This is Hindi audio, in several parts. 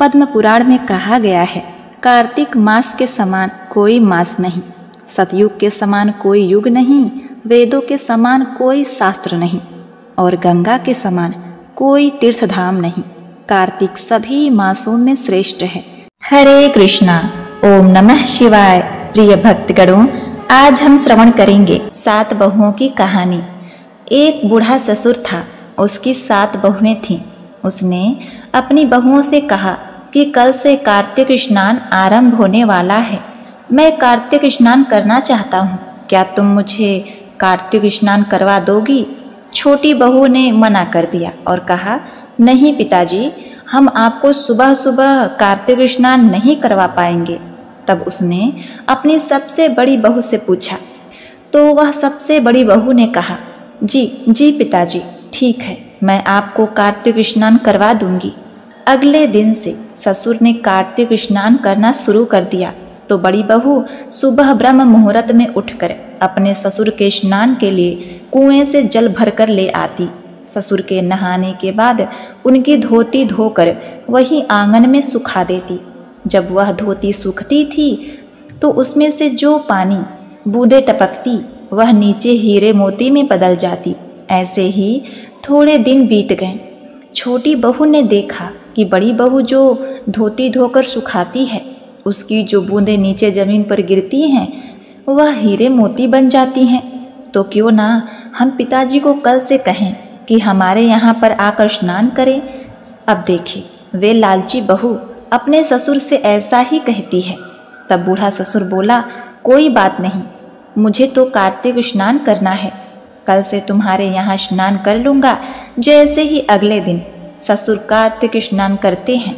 पद्म पुराण में कहा गया है कार्तिक मास के समान कोई मास नहीं सतयुग के समान कोई युग नहीं वेदों के समान कोई शास्त्र नहीं और गंगा के समान कोई तीर्थधाम नहीं कार्तिक सभी मासों में श्रेष्ठ है हरे कृष्णा ओम नमः शिवाय प्रिय भक्तगणों आज हम श्रवण करेंगे सात बहुओं की कहानी एक बूढ़ा ससुर था उसकी सात बहुएं थीं उसने अपनी बहुओं से कहा कि कल से कार्तिक स्नान आरंभ होने वाला है मैं कार्तिक स्नान करना चाहता हूँ क्या तुम मुझे कार्तिक स्नान करवा दोगी छोटी बहू ने मना कर दिया और कहा नहीं पिताजी हम आपको सुबह सुबह कार्तिक स्नान नहीं करवा पाएंगे तब उसने अपनी सबसे बड़ी बहू से पूछा तो वह सबसे बड़ी बहू ने कहा जी जी पिताजी ठीक है मैं आपको कार्तिक स्नान करवा दूंगी अगले दिन से ससुर ने कार्तिक स्नान करना शुरू कर दिया तो बड़ी बहू सुबह ब्रह्म मुहूर्त में उठकर अपने ससुर के स्नान के लिए कुएं से जल भरकर ले आती ससुर के नहाने के बाद उनकी धोती धोकर वही आंगन में सुखा देती जब वह धोती सूखती थी तो उसमें से जो पानी बूंदे टपकती वह नीचे हीरे मोती में बदल जाती ऐसे ही थोड़े दिन बीत गए छोटी बहू ने देखा कि बड़ी बहू जो धोती धोकर सुखाती है उसकी जो बूंदें नीचे ज़मीन पर गिरती हैं वह हीरे मोती बन जाती हैं तो क्यों ना हम पिताजी को कल से कहें कि हमारे यहाँ पर आकर स्नान करें अब देखिए वे लालची बहू अपने ससुर से ऐसा ही कहती है तब बूढ़ा ससुर बोला कोई बात नहीं मुझे तो कार्तिक स्नान करना है कल से तुम्हारे यहाँ स्नान कर लूँगा जैसे ही अगले दिन ससुर कार्तिक स्नान करते हैं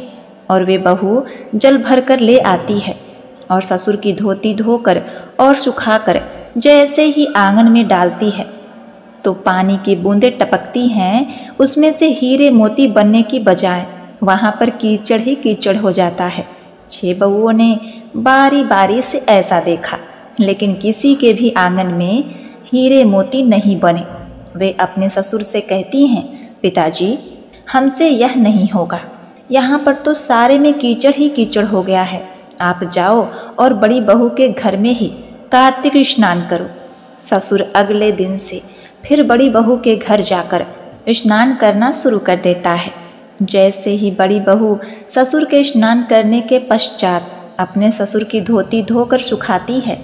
और वे बहू जल भर कर ले आती है और ससुर की धोती धोकर और सुखाकर जैसे ही आंगन में डालती है तो पानी की बूंदें टपकती हैं उसमें से हीरे मोती बनने की बजाय वहाँ पर कीचड़ ही कीचड़ हो जाता है छह बहुओं ने बारी बारी से ऐसा देखा लेकिन किसी के भी आंगन में हीरे मोती नहीं बने वे अपने ससुर से कहती हैं पिताजी हमसे यह नहीं होगा यहाँ पर तो सारे में कीचड़ ही कीचड़ हो गया है आप जाओ और बड़ी बहू के घर में ही कार्तिक स्नान करो ससुर अगले दिन से फिर बड़ी बहू के घर जाकर स्नान करना शुरू कर देता है जैसे ही बड़ी बहू ससुर के स्नान करने के पश्चात अपने ससुर की धोती धोकर सुखाती है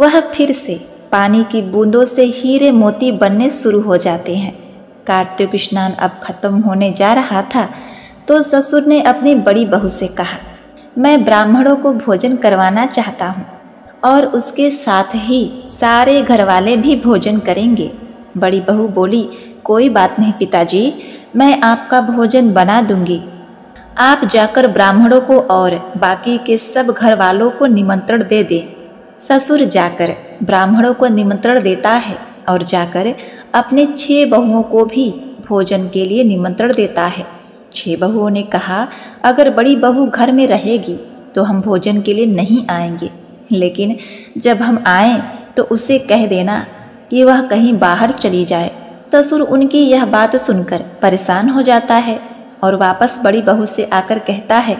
वह फिर से पानी की बूंदों से हीरे मोती बनने शुरू हो जाते हैं कार्तिक स्नान अब खत्म होने जा रहा था तो ससुर ने अपनी बड़ी बहू से कहा मैं ब्राह्मणों को भोजन करवाना चाहता हूँ और उसके साथ ही सारे घर वाले भी भोजन करेंगे बड़ी बहू बोली कोई बात नहीं पिताजी मैं आपका भोजन बना दूंगी आप जाकर ब्राह्मणों को और बाकी के सब घर वालों को निमंत्रण दे दें ससुर जाकर ब्राह्मणों को निमंत्रण देता है और जाकर अपने छह बहुओं को भी भोजन के लिए निमंत्रण देता है छह बहुओं ने कहा अगर बड़ी बहू घर में रहेगी तो हम भोजन के लिए नहीं आएंगे लेकिन जब हम आए तो उसे कह देना कि वह कहीं बाहर चली जाए ससुर उनकी यह बात सुनकर परेशान हो जाता है और वापस बड़ी बहू से आकर कहता है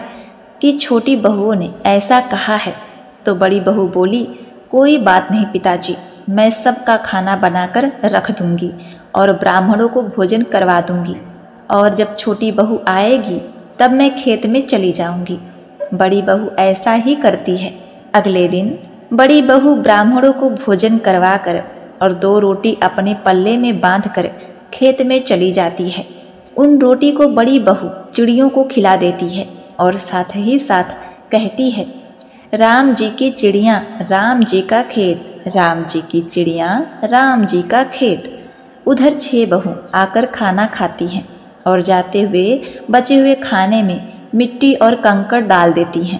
कि छोटी बहुओं ने ऐसा कहा है तो बड़ी बहू बोली कोई बात नहीं पिताजी मैं सबका खाना बनाकर रख दूंगी और ब्राह्मणों को भोजन करवा दूंगी और जब छोटी बहू आएगी तब मैं खेत में चली जाऊंगी बड़ी बहू ऐसा ही करती है अगले दिन बड़ी बहू ब्राह्मणों को भोजन करवा कर और दो रोटी अपने पल्ले में बांध कर खेत में चली जाती है उन रोटी को बड़ी बहू चिड़ियों को खिला देती है और साथ ही साथ कहती है राम जी की चिड़िया राम जी का खेत राम जी की चिड़िया राम जी का खेत उधर छः बहू आकर खाना खाती हैं और जाते हुए बचे हुए खाने में मिट्टी और कंकड़ डाल देती हैं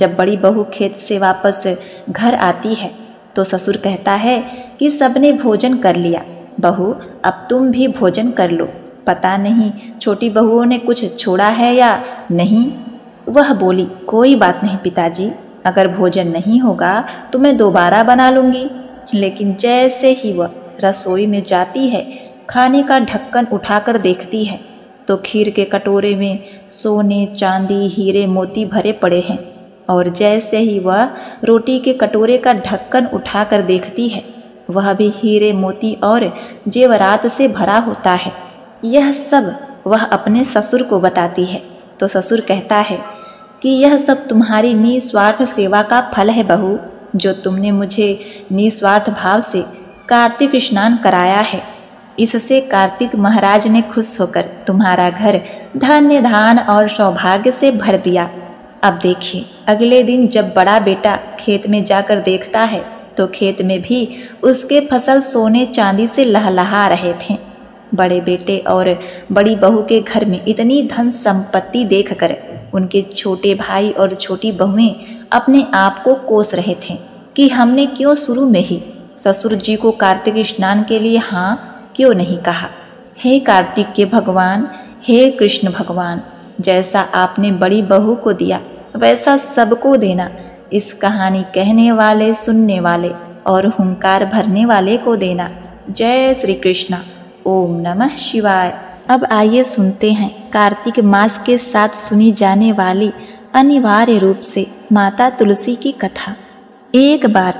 जब बड़ी बहू खेत से वापस घर आती है तो ससुर कहता है कि सबने भोजन कर लिया बहू अब तुम भी भोजन कर लो पता नहीं छोटी बहुओं ने कुछ छोड़ा है या नहीं वह बोली कोई बात नहीं पिताजी अगर भोजन नहीं होगा तो मैं दोबारा बना लूँगी लेकिन जैसे ही वह रसोई में जाती है खाने का ढक्कन उठाकर देखती है तो खीर के कटोरे में सोने चांदी हीरे मोती भरे पड़े हैं और जैसे ही वह रोटी के कटोरे का ढक्कन उठाकर देखती है वह भी हीरे मोती और जेवरात से भरा होता है यह सब वह अपने ससुर को बताती है तो ससुर कहता है कि यह सब तुम्हारी निस्वार्थ सेवा का फल है बहू जो तुमने मुझे निस्वार्थ भाव से कार्तिक स्नान कराया है इससे कार्तिक महाराज ने खुश होकर तुम्हारा घर धन्य धान और सौभाग्य से भर दिया अब देखिए अगले दिन जब बड़ा बेटा खेत में जाकर देखता है तो खेत में भी उसके फसल सोने चांदी से लहलहा रहे थे बड़े बेटे और बड़ी बहू के घर में इतनी धन संपत्ति देखकर उनके छोटे भाई और छोटी बहुएं अपने आप को कोस रहे थे कि हमने क्यों शुरू में ही ससुर जी को कार्तिक स्नान के लिए हाँ क्यों नहीं कहा हे कार्तिक के भगवान हे कृष्ण भगवान जैसा आपने बड़ी बहू को दिया वैसा सबको देना इस कहानी कहने वाले सुनने वाले और हुंकार भरने वाले को देना जय श्री कृष्णा ओम नमः शिवाय अब आइए सुनते हैं कार्तिक मास के साथ सुनी जाने वाली अनिवार्य रूप से माता तुलसी की कथा एक बार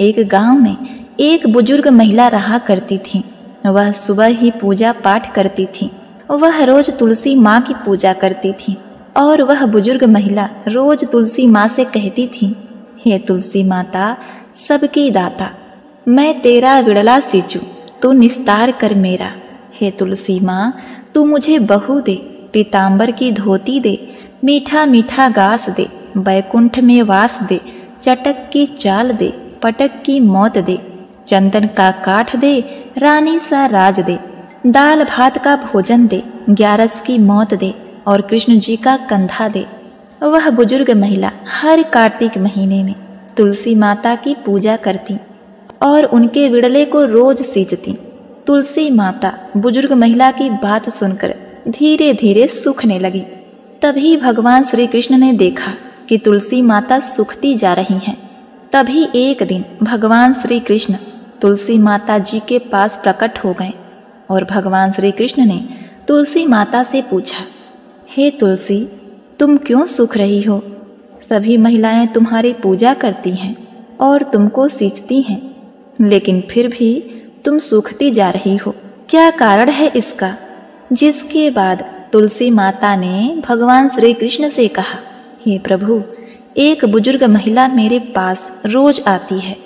एक गांव में एक बुजुर्ग महिला रहा करती थी वह सुबह ही पूजा पाठ करती थी वह रोज तुलसी माँ की पूजा करती थी और वह बुजुर्ग महिला रोज तुलसी माँ से कहती थी हे तुलसी माता सबकी दाता मैं तेरा विड़ला सिंचू तू निस्तार कर मेरा हे तुलसी माँ तू मुझे बहू दे पीताम्बर की धोती दे मीठा मीठा गास दे बैकुंठ में वास दे चटक की चाल दे पटक की मौत दे चंदन का काठ दे रानी सा राज दे दाल भात का भोजन दे ग्यारस की मौत दे और कृष्ण जी का कंधा दे वह बुजुर्ग महिला हर कार्तिक महीने में तुलसी माता की पूजा करती और उनके विड़ले को रोज सींचती तुलसी माता बुजुर्ग महिला की बात सुनकर धीरे धीरे सूखने लगी तभी भगवान श्री कृष्ण ने देखा कि तुलसी माता सूखती जा रही हैं तभी एक दिन भगवान श्री कृष्ण तुलसी माता जी के पास प्रकट हो गए और भगवान श्री कृष्ण ने तुलसी माता से पूछा हे hey, तुलसी तुम क्यों सूख रही हो सभी महिलाएं तुम्हारी पूजा करती हैं और तुमको सींचती हैं लेकिन फिर भी तुम सूखती जा रही हो क्या कारण है इसका जिसके बाद तुलसी माता ने भगवान श्री कृष्ण से कहा हे प्रभु एक बुजुर्ग महिला मेरे पास रोज आती है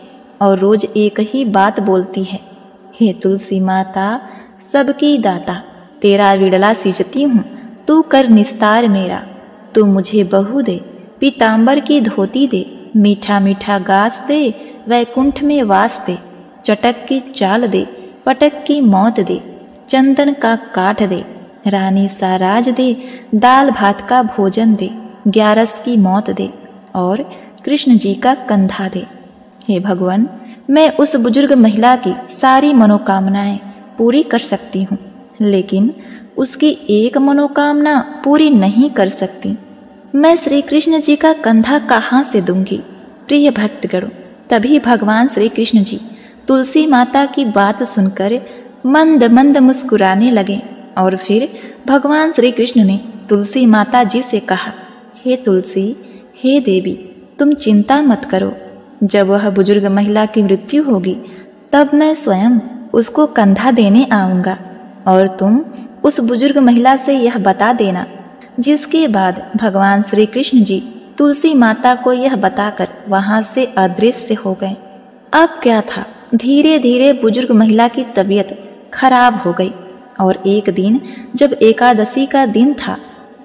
और रोज एक ही बात बोलती है हे तुलसी माता सबकी दाता तेरा विड़ला सींचती हूँ तू कर निस्तार मेरा तू मुझे बहु दे पीताम्बर की धोती दे मीठा मीठा घास दे वैकुंठ में वास दे चटक की चाल दे पटक की मौत दे चंदन का काट दे रानी सा राज दे दाल भात का भोजन दे ग्यारस की मौत दे और कृष्ण जी का कंधा दे हे भगवान मैं उस बुजुर्ग महिला की सारी मनोकामनाएं पूरी कर सकती हूँ लेकिन उसकी एक मनोकामना पूरी नहीं कर सकती मैं श्री कृष्ण जी का कंधा कहाँ से दूंगी प्रिय भक्तगण तभी भगवान श्री कृष्ण जी तुलसी माता की बात सुनकर मंद मंद मुस्कुराने लगे और फिर भगवान श्री कृष्ण ने तुलसी माता जी से कहा हे तुलसी हे देवी तुम चिंता मत करो जब वह बुजुर्ग महिला की मृत्यु होगी तब मैं स्वयं उसको कंधा देने आऊँगा और तुम उस बुजुर्ग महिला से यह बता देना जिसके बाद भगवान श्री कृष्ण जी तुलसी माता को यह बताकर वहाँ से अदृश्य हो गए अब क्या था धीरे धीरे बुजुर्ग महिला की तबीयत खराब हो गई और एक दिन जब एकादशी का दिन था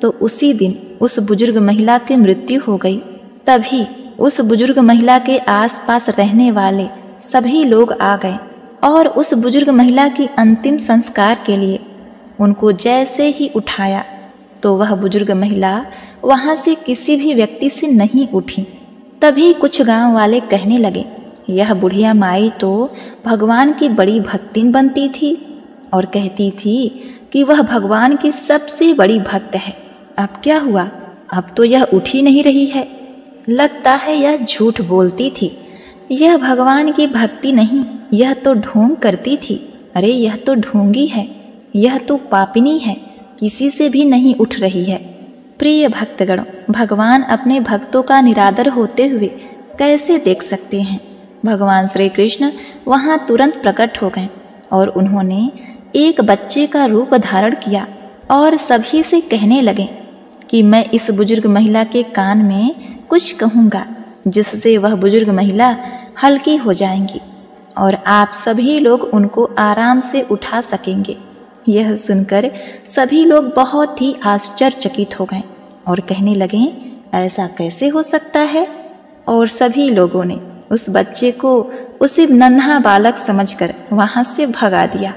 तो उसी दिन उस बुजुर्ग महिला की मृत्यु हो गई तभी उस बुजुर्ग महिला के आसपास रहने वाले सभी लोग आ गए और उस बुजुर्ग महिला की अंतिम संस्कार के लिए उनको जैसे ही उठाया तो वह बुजुर्ग महिला वहां से किसी भी व्यक्ति से नहीं उठी तभी कुछ गांव वाले कहने लगे यह बुढ़िया माई तो भगवान की बड़ी भक्तिन बनती थी और कहती थी कि वह भगवान की सबसे बड़ी भक्त है अब क्या हुआ अब तो यह उठ ही नहीं रही है लगता है यह झूठ बोलती थी यह भगवान की भक्ति नहीं यह तो ढोंग करती थी अरे यह तो ढोंगी है यह तो पापिनी है किसी से भी नहीं उठ रही है प्रिय भक्तगणों भगवान अपने भक्तों का निरादर होते हुए कैसे देख सकते हैं भगवान श्री कृष्ण वहाँ तुरंत प्रकट हो गए और उन्होंने एक बच्चे का रूप धारण किया और सभी से कहने लगे कि मैं इस बुजुर्ग महिला के कान में कुछ कहूँगा जिससे वह बुजुर्ग महिला हल्की हो जाएंगी और आप सभी लोग उनको आराम से उठा सकेंगे यह सुनकर सभी लोग बहुत ही आश्चर्यचकित हो गए और कहने लगे ऐसा कैसे हो सकता है और सभी लोगों ने उस बच्चे को उसे नन्हा बालक समझकर वहां से भगा दिया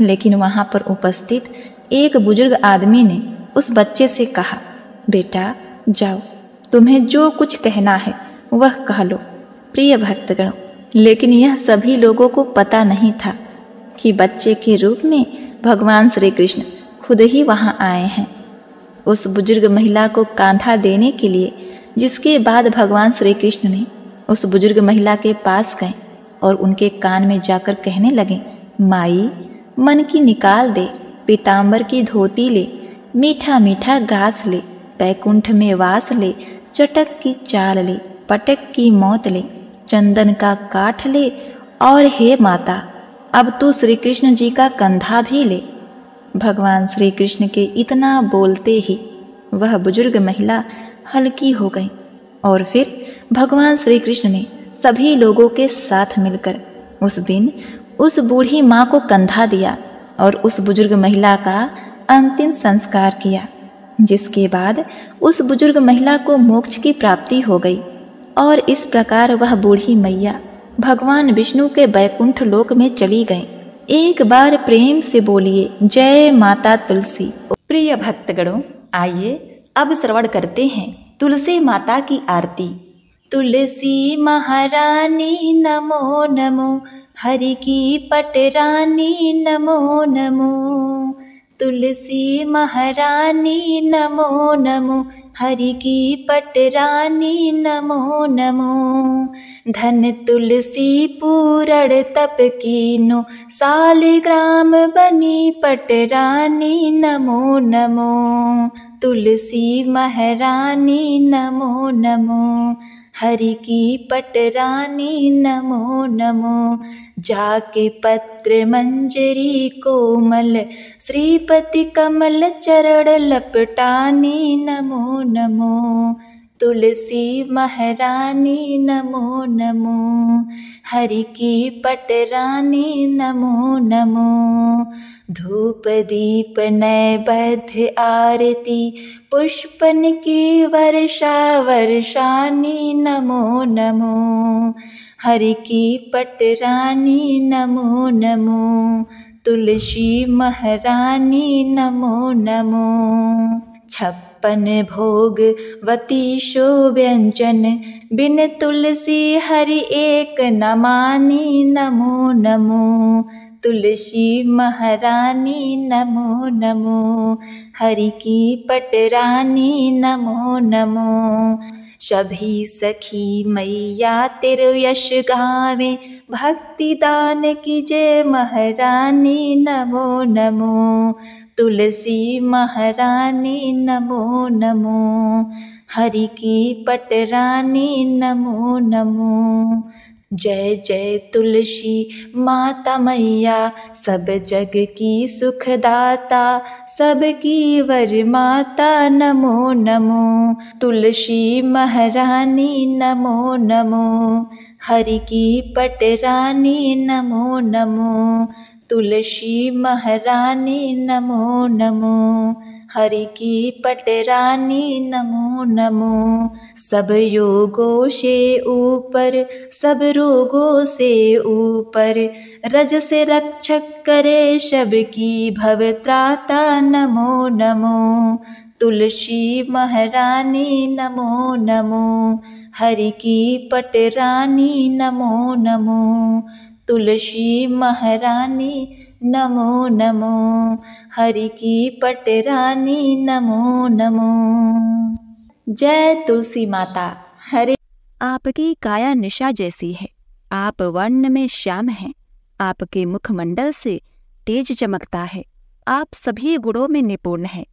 लेकिन वहां पर उपस्थित एक बुजुर्ग आदमी ने उस बच्चे से कहा बेटा जाओ तुम्हें जो कुछ कहना है वह कह लो प्रिय भक्तगणों लेकिन यह सभी लोगों को पता नहीं था कि बच्चे के रूप में भगवान श्री कृष्ण खुद ही वहां आए हैं उस बुजुर्ग महिला को कांधा देने के लिए जिसके बाद भगवान श्री कृष्ण ने उस बुजुर्ग महिला के पास गए और उनके कान में जाकर कहने लगे माई मन की निकाल दे पीताम्बर की धोती ले मीठा मीठा घास ले बैकुंठ में वास ले चटक की चाल ले पटक की मौत ले चंदन का काठ ले और हे माता अब तू श्री कृष्ण जी का कंधा भी ले भगवान श्री कृष्ण के इतना बोलते ही वह बुजुर्ग महिला हल्की हो गई और फिर भगवान श्री कृष्ण ने सभी लोगों के साथ मिलकर उस दिन उस बूढ़ी माँ को कंधा दिया और उस बुजुर्ग महिला का अंतिम संस्कार किया जिसके बाद उस बुजुर्ग महिला को मोक्ष की प्राप्ति हो गई और इस प्रकार वह बूढ़ी मैया भगवान विष्णु के बैकुंठ लोक में चली गईं। एक बार प्रेम से बोलिए जय माता तुलसी प्रिय भक्तगणों आइए अब श्रवण करते हैं तुलसी माता की आरती तुलसी महारानी नमो नमो हरि की पटरानी नमो नमो तुलसी महारानी नमो नमो हरि की पटरानी नमो नमो धन तुलसी पूरण तप कीनो सालिग्राम बनी पटरानी नमो नमो तुलसी महारानी नमो नमो हरि की पटरानी नमो नमो जाके पत्र मंजरी कोमल श्रीपति कमल चरण लपटानी नमो नमो तुलसी महारानी नमो नमो हरि की पटरानी नमो नमो धूप दीप नैबद्ध आरती पुष्पन की वर्षा वर्षानी नमो नमो हरि की पटरानी नमो नमो तुलसी महारानी नमो नमो छप अपन भोग वती शो व्यञ्जन बिन तुलसी हरि एक नमानी नमो नमो तुलसी महारानी नमो नमो हरि की पटरानी नमो नमो सभी सखी मैया तिर यश गावे भक्ति दान की महारानी नमो नमो तुलसी महारानी नमो नमो हरि की पटरानी नमो नमो जय जय तुलसी माता मैया सब जग की सुखदाता सबकी वर माता नमो नमो तुलसी महारानी नमो नमो हरि की पटरानी नमो नमो तुलसी महारानी नमो नमो हरि की पटरानी नमो नमो सब योगों से ऊपर सब रोगों से ऊपर रज से रक्षक करे सबकी भवत्राता नमो नमो तुलसी महारानी नमो नमो हरि की पटरानी नमो नमो तुलसी महारानी नमो नमो हरि की पटरानी नमो नमो जय तुलसी माता हरे आपकी काया निशा जैसी है आप वर्ण में श्याम हैं आपके मुखमंडल से तेज चमकता है आप सभी गुणों में निपुण हैं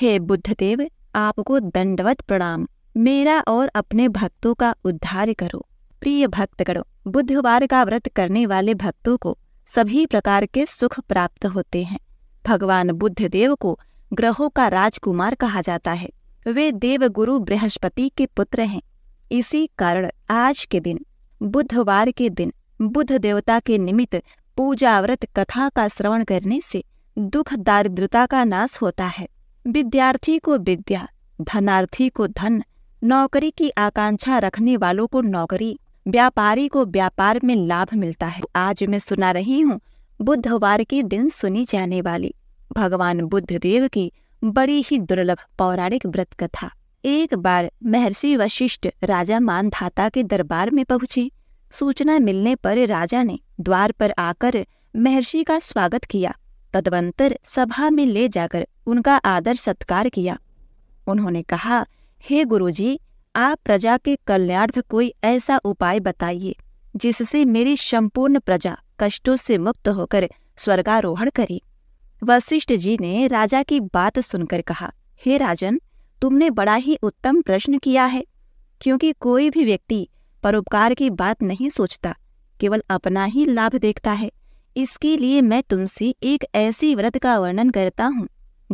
हे बुद्धदेव आपको दंडवत प्रणाम मेरा और अपने भक्तों का उद्धार करो प्रिय भक्तगणों बुधवार का व्रत करने वाले भक्तों को सभी प्रकार के सुख प्राप्त होते हैं भगवान बुद्ध देव को ग्रहों का राजकुमार कहा जाता है वे देवगुरु बृहस्पति के पुत्र हैं इसी कारण आज के दिन बुधवार के दिन बुद्ध देवता के निमित्त पूजा व्रत कथा का श्रवण करने से दुख दारिद्रता का नाश होता है विद्यार्थी को विद्या धनार्थी को धन नौकरी की आकांक्षा रखने वालों को नौकरी व्यापारी को व्यापार में लाभ मिलता है आज मैं सुना रही हूँ बुधवार के दिन सुनी जाने वाली भगवान बुद्ध देव की बड़ी ही दुर्लभ पौराणिक व्रत कथा एक बार महर्षि वशिष्ठ राजा मानधाता के दरबार में पहुंचे सूचना मिलने पर राजा ने द्वार पर आकर महर्षि का स्वागत किया तदवंतर सभा में ले जाकर उनका आदर सत्कार किया उन्होंने कहा हे गुरुजी आप प्रजा के कल्याणार्थ कोई ऐसा उपाय बताइए जिससे मेरी संपूर्ण प्रजा कष्टों से मुक्त होकर स्वर्गारोहण करे वशिष्ठ जी ने राजा की बात सुनकर कहा हे राजन तुमने बड़ा ही उत्तम प्रश्न किया है क्योंकि कोई भी व्यक्ति परोपकार की बात नहीं सोचता केवल अपना ही लाभ देखता है इसके लिए मैं तुमसे एक ऐसी व्रत का वर्णन करता हूँ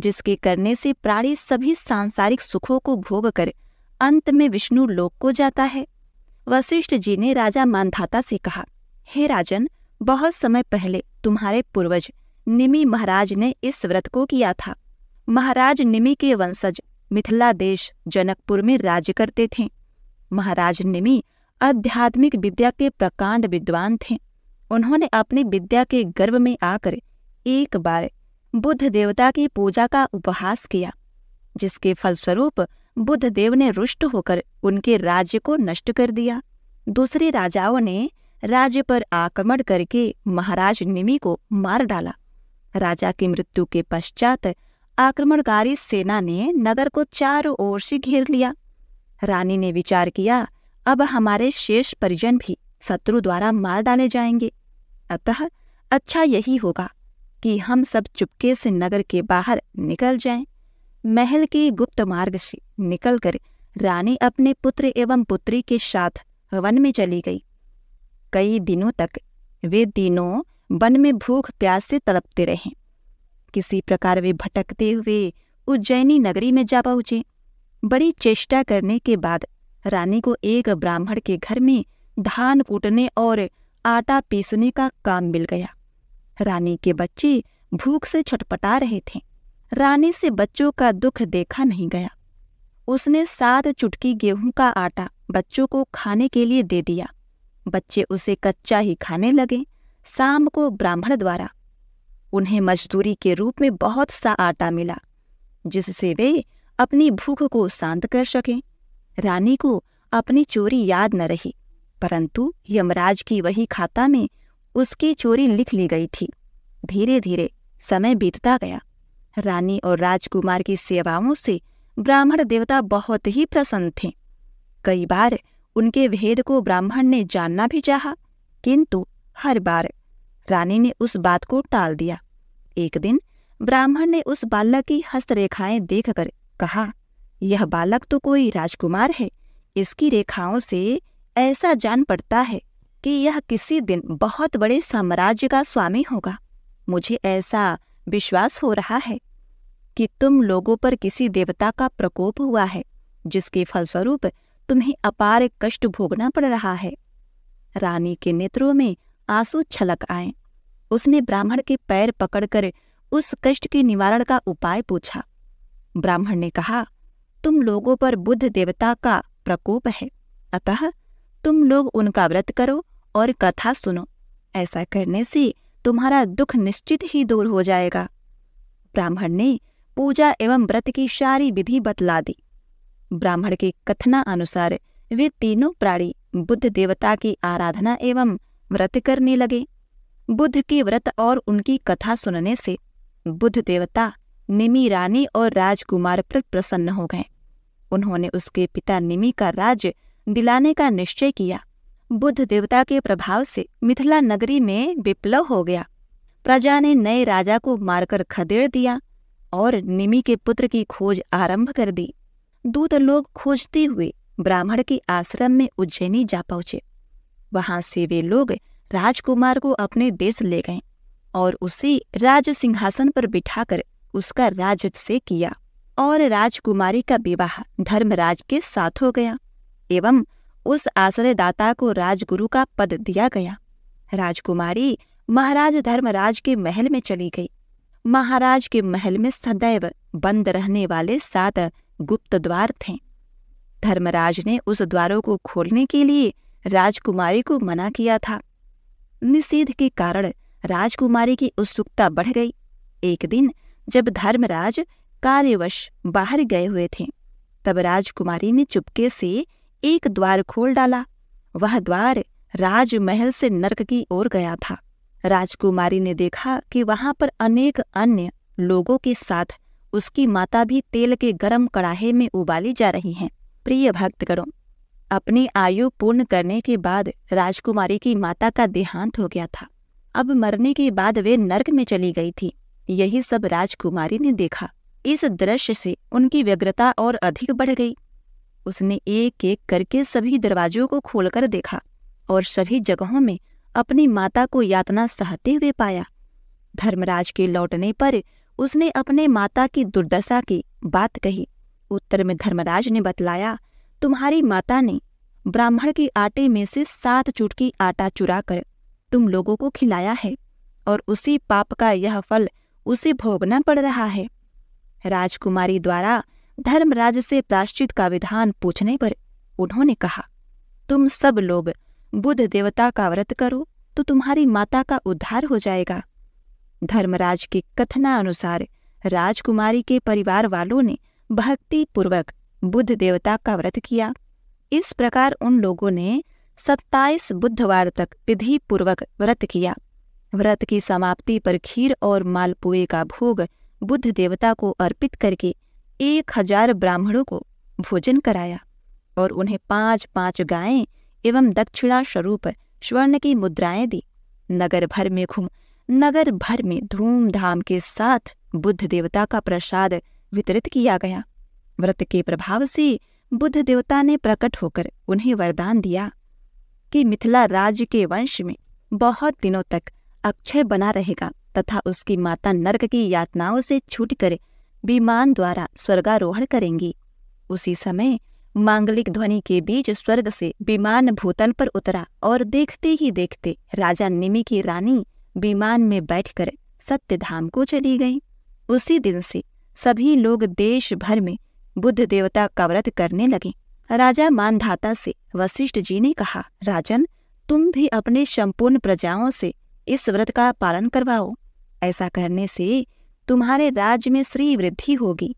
जिसके करने से प्राणी सभी सांसारिक सुखों को भोग कर अंत में विष्णु लोक को जाता है वशिष्ठ जी ने राजा मानधाता से कहा हे राजन बहुत समय पहले तुम्हारे पूर्वज निमी महाराज ने इस व्रत को किया था महाराज निमी के वंशज मिथिला देश जनकपुर में राज्य करते थे महाराज निमी आध्यात्मिक विद्या के प्रकांड विद्वान थे उन्होंने अपनी विद्या के गर्भ में आकर एक बार बुद्ध देवता की पूजा का उपहास किया जिसके फलस्वरूप बुद्धदेव ने रुष्ट होकर उनके राज्य को नष्ट कर दिया दूसरे राजाओं ने राज्य पर आक्रमण करके महाराज निमि को मार डाला राजा की मृत्यु के पश्चात आक्रमणकारी सेना ने नगर को चारों ओर से घेर लिया रानी ने विचार किया अब हमारे शेष परिजन भी शत्रु द्वारा मार डाले जाएंगे अतः अच्छा यही होगा कि हम सब चुपके से नगर के बाहर निकल जाएं। महल के गुप्त मार्ग से निकलकर रानी अपने पुत्र एवं पुत्री के साथ वन में चली गई कई दिनों तक वे तीनों वन में भूख प्यास से तड़पते रहे किसी प्रकार वे भटकते हुए उज्जैनी नगरी में जा पहुंचे बड़ी चेष्टा करने के बाद रानी को एक ब्राह्मण के घर में धान कूटने और आटा पीसने का काम मिल गया रानी के बच्चे भूख से छटपटा रहे थे रानी से बच्चों का दुख देखा नहीं गया उसने सात चुटकी गेहूं का आटा बच्चों को खाने के लिए दे दिया बच्चे उसे कच्चा ही खाने लगे शाम को ब्राह्मण द्वारा उन्हें मजदूरी के रूप में बहुत सा आटा मिला जिससे वे अपनी भूख को शांत कर सकें रानी को अपनी चोरी याद न रही परंतु यमराज की वही खाता में उसकी चोरी लिख ली गई थी धीरे धीरे समय बीतता गया रानी और राजकुमार की सेवाओं से ब्राह्मण देवता बहुत ही प्रसन्न थे कई बार उनके भेद को ब्राह्मण ने जानना भी चाहा किंतु हर बार रानी ने उस बात को टाल दिया एक दिन ब्राह्मण ने उस बालक की हस्तरेखाएं देखकर कहा यह बालक तो कोई राजकुमार है इसकी रेखाओं से ऐसा जान पड़ता है कि यह किसी दिन बहुत बड़े साम्राज्य का स्वामी होगा मुझे ऐसा विश्वास हो रहा है कि तुम लोगों पर किसी देवता का प्रकोप हुआ है जिसके फलस्वरूप तुम्हें अपार कष्ट भोगना पड़ रहा है रानी के नेत्रों में आंसू छलक आए उसने ब्राह्मण के पैर पकड़कर उस कष्ट के निवारण का उपाय पूछा ब्राह्मण ने कहा तुम लोगों पर बुद्ध देवता का प्रकोप है अतः तुम लोग उनका व्रत करो और कथा सुनो ऐसा करने से तुम्हारा दुख निश्चित ही दूर हो जाएगा ब्राह्मण ने पूजा एवं व्रत की सारी विधि बतला दी ब्राह्मण के कथना अनुसार वे तीनों प्राणी बुद्ध देवता की आराधना एवं व्रत करने लगे बुद्ध के व्रत और उनकी कथा सुनने से बुद्ध देवता निमी रानी और राजकुमार पर प्रसन्न हो गए उन्होंने उसके पिता निमी का राज्य दिलाने का निश्चय किया बुद्ध देवता के प्रभाव से मिथिला नगरी में विप्लव हो गया प्रजा ने नए राजा को मारकर खदेड़ दिया और निमी के पुत्र की खोज आरंभ कर दी दूत लोग खोजते हुए ब्राह्मण के आश्रम में उज्जैनी जा पहुंचे वहां से वे लोग राजकुमार को अपने देश ले गए और उसे राज सिंहासन पर बिठाकर उसका राज से किया और राजकुमारी का विवाह धर्मराज के साथ हो गया एवं उस आश्रयदाता को राजगुरु का पद दिया गया राजकुमारी महाराज धर्मराज के महल में चली गई महाराज के महल में सदैव बंद रहने वाले सात गुप्त द्वार थे धर्मराज ने उस द्वारों को खोलने के लिए राजकुमारी को मना किया था निषेध के कारण राजकुमारी की उत्सुकता बढ़ गई एक दिन जब धर्मराज कार्यवश बाहर गए हुए थे तब राजकुमारी ने चुपके से एक द्वार खोल डाला वह द्वार राजमहल से नरक की ओर गया था राजकुमारी ने देखा कि वहां पर अनेक अन्य लोगों के साथ उसकी माता भी तेल के गरम कड़ाहे में उबाली जा रही हैं प्रिय भक्तगणों अपनी आयु पूर्ण करने के बाद राजकुमारी की माता का देहांत हो गया था अब मरने के बाद वे नर्क में चली गई थी यही सब राजकुमारी ने देखा इस दृश्य से उनकी व्यग्रता और अधिक बढ़ गई उसने एक एक करके सभी दरवाजों को खोलकर देखा और सभी जगहों में अपनी माता को यातना सहते हुए पाया धर्मराज के लौटने पर उसने अपने माता की दुर्दशा की बात कही उत्तर में धर्मराज ने बतलाया तुम्हारी माता ने ब्राह्मण के आटे में से सात चुटकी आटा चुरा कर तुम लोगों को खिलाया है और उसी पाप का यह फल उसे भोगना पड़ रहा है राजकुमारी द्वारा धर्मराज से प्राश्चित का विधान पूछने पर उन्होंने कहा तुम सब लोग बुद्ध देवता का व्रत करो तो तुम्हारी माता का उद्धार हो जाएगा धर्मराज के अनुसार राजकुमारी के परिवार वालों ने भक्ति पूर्वक बुद्ध देवता का व्रत किया इस प्रकार उन लोगों ने सत्ताईस बुधवार तक विधि पूर्वक व्रत किया व्रत की समाप्ति पर खीर और मालपुए का भोग बुद्ध देवता को अर्पित करके एक हजार ब्राह्मणों को भोजन कराया और उन्हें पांच पांच गायें एवं दक्षिणा स्वरूप स्वर्ण की मुद्राएं दी नगर भर में घूम नगर भर में धूमधाम के साथ बुद्ध देवता का प्रसाद वितरित किया गया व्रत के प्रभाव से बुद्ध देवता ने प्रकट होकर उन्हें वरदान दिया कि मिथिला राज्य के वंश में बहुत दिनों तक अक्षय बना रहेगा तथा उसकी माता नर्क की यातनाओं से छूटकर विमान द्वारा स्वर्गारोहण करेंगी उसी समय मांगलिक ध्वनि के बीच स्वर्ग से विमान भूतल पर उतरा और देखते ही देखते राजा निमि की रानी विमान में बैठकर सत्यधाम को चली गई उसी दिन से सभी लोग देश भर में बुद्ध देवता का व्रत करने लगे राजा मानधाता से वशिष्ठ जी ने कहा राजन तुम भी अपने संपूर्ण प्रजाओं से इस व्रत का पालन करवाओ ऐसा करने से तुम्हारे राज्य में श्री वृद्धि होगी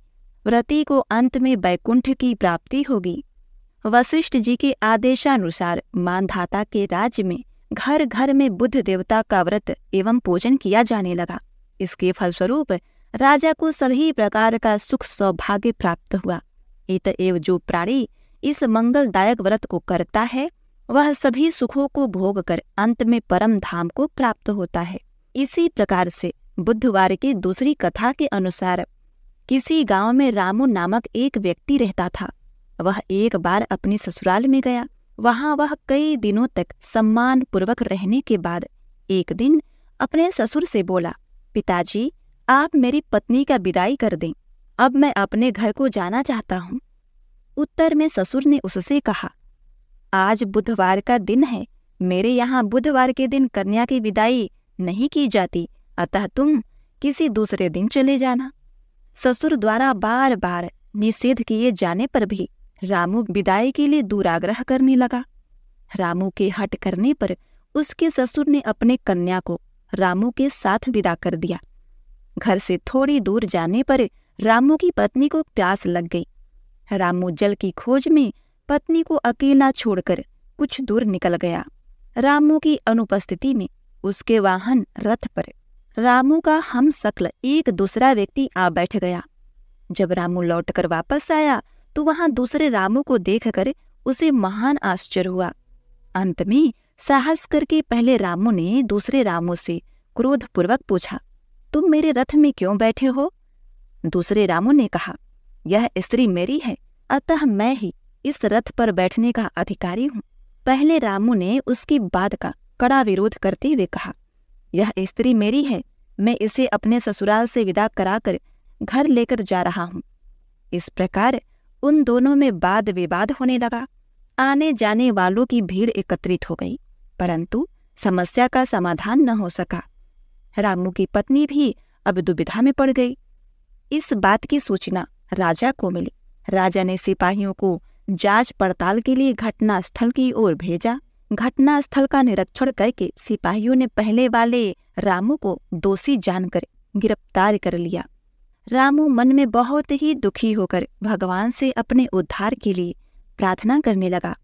व्रती को अंत में बैकुंठ की प्राप्ति होगी वशिष्ठ जी के आदेशानुसार मानधाता के राज्य में घर घर में बुद्ध देवता का व्रत एवं पूजन किया जाने लगा इसके फलस्वरूप राजा को सभी प्रकार का सुख सौभाग्य प्राप्त हुआ इतएव जो प्राणी इस मंगलदायक व्रत को करता है वह सभी सुखों को भोग कर अंत में परम धाम को प्राप्त होता है इसी प्रकार से बुधवार की दूसरी कथा के अनुसार किसी गांव में रामू नामक एक व्यक्ति रहता था वह एक बार अपने ससुराल में गया वहां वह कई दिनों तक सम्मान पूर्वक रहने के बाद एक दिन अपने ससुर से बोला पिताजी आप मेरी पत्नी का विदाई कर दें अब मैं अपने घर को जाना चाहता हूँ उत्तर में ससुर ने उससे कहा आज बुधवार का दिन है मेरे यहाँ बुधवार के दिन कन्या की विदाई नहीं की जाती अतः तुम किसी दूसरे दिन चले जाना ससुर द्वारा बार बार निषेध किए जाने पर भी रामू विदाई के लिए दुराग्रह करने लगा रामू के हट करने पर उसके ससुर ने अपने कन्या को रामू के साथ विदा कर दिया घर से थोड़ी दूर जाने पर रामू की पत्नी को प्यास लग गई रामू जल की खोज में पत्नी को अकेला छोड़कर कुछ दूर निकल गया रामू की अनुपस्थिति में उसके वाहन रथ पर रामू का हम शक्ल एक दूसरा व्यक्ति आ बैठ गया जब रामू लौटकर वापस आया तो वहां दूसरे रामू को देखकर उसे महान आश्चर्य हुआ अंत में साहस करके पहले रामू ने दूसरे रामू से क्रोधपूर्वक पूछा तुम मेरे रथ में क्यों बैठे हो दूसरे रामू ने कहा यह स्त्री मेरी है अतः मैं ही इस रथ पर बैठने का अधिकारी हूँ पहले रामू ने उसकी बात का कड़ा विरोध करते हुए कहा यह स्त्री मेरी है मैं इसे अपने ससुराल से विदा कराकर घर लेकर जा रहा हूँ इस प्रकार उन दोनों में वाद विवाद होने लगा आने जाने वालों की भीड़ एकत्रित हो गई परंतु समस्या का समाधान न हो सका रामू की पत्नी भी अब दुविधा में पड़ गई इस बात की सूचना राजा को मिली राजा ने सिपाहियों को जांच पड़ताल के लिए घटनास्थल की ओर भेजा घटनास्थल का निरीक्षण करके सिपाहियों ने पहले वाले रामू को दोषी जानकर गिरफ्तार कर लिया रामू मन में बहुत ही दुखी होकर भगवान से अपने उद्धार के लिए प्रार्थना करने लगा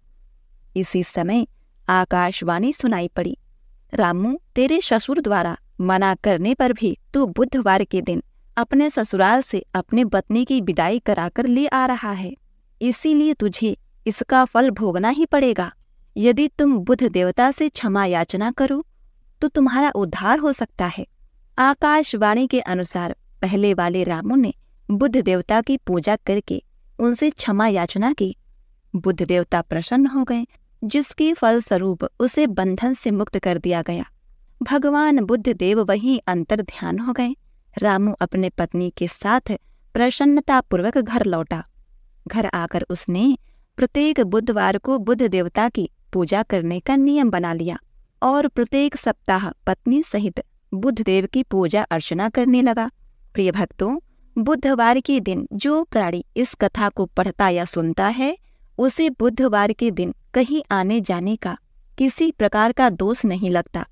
इसी समय आकाशवाणी सुनाई पड़ी रामू तेरे ससुर द्वारा मना करने पर भी तू बुधवार के दिन अपने ससुराल से अपने पत्नी की विदाई कराकर ले आ रहा है इसीलिए तुझे इसका फल भोगना ही पड़ेगा यदि तुम बुध देवता से क्षमा याचना करो तो तुम्हारा उद्धार हो सकता है आकाशवाणी के अनुसार पहले वाले रामों ने बुद्ध देवता की पूजा करके उनसे क्षमा याचना की बुद्ध देवता प्रसन्न हो गए जिसके फलस्वरूप उसे बंधन से मुक्त कर दिया गया भगवान बुद्ध देव वहीं अंतर ध्यान हो गए रामू अपने पत्नी के साथ प्रसन्नतापूर्वक घर लौटा घर आकर उसने प्रत्येक बुधवार को बुद्ध देवता की पूजा करने का नियम बना लिया और प्रत्येक सप्ताह पत्नी सहित बुद्धदेव की पूजा अर्चना करने लगा प्रिय भक्तों बुधवार के दिन जो प्राणी इस कथा को पढ़ता या सुनता है उसे बुधवार के दिन कहीं आने जाने का किसी प्रकार का दोष नहीं लगता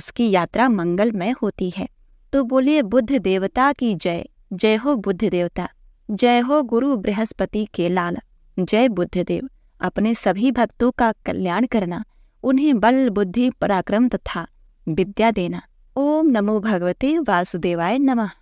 उसकी यात्रा मंगलमय होती है तो बोलिए बुद्ध देवता की जय जय हो बुद्ध देवता जय हो गुरु बृहस्पति के लाल जय बुद्ध देव अपने सभी भक्तों का कल्याण करना उन्हें बल बुद्धि पराक्रम तथा विद्या देना ओम नमो भगवते वासुदेवाय नमः